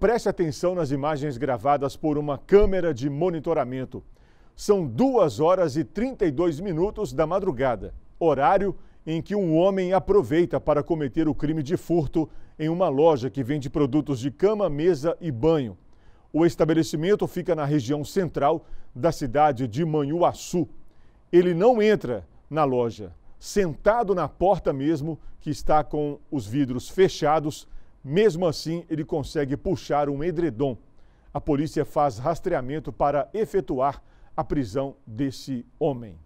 Preste atenção nas imagens gravadas por uma câmera de monitoramento. São 2 horas e 32 minutos da madrugada, horário em que um homem aproveita para cometer o crime de furto em uma loja que vende produtos de cama, mesa e banho. O estabelecimento fica na região central da cidade de Manhuaçu. Ele não entra na loja, sentado na porta mesmo, que está com os vidros fechados, mesmo assim, ele consegue puxar um edredom. A polícia faz rastreamento para efetuar a prisão desse homem.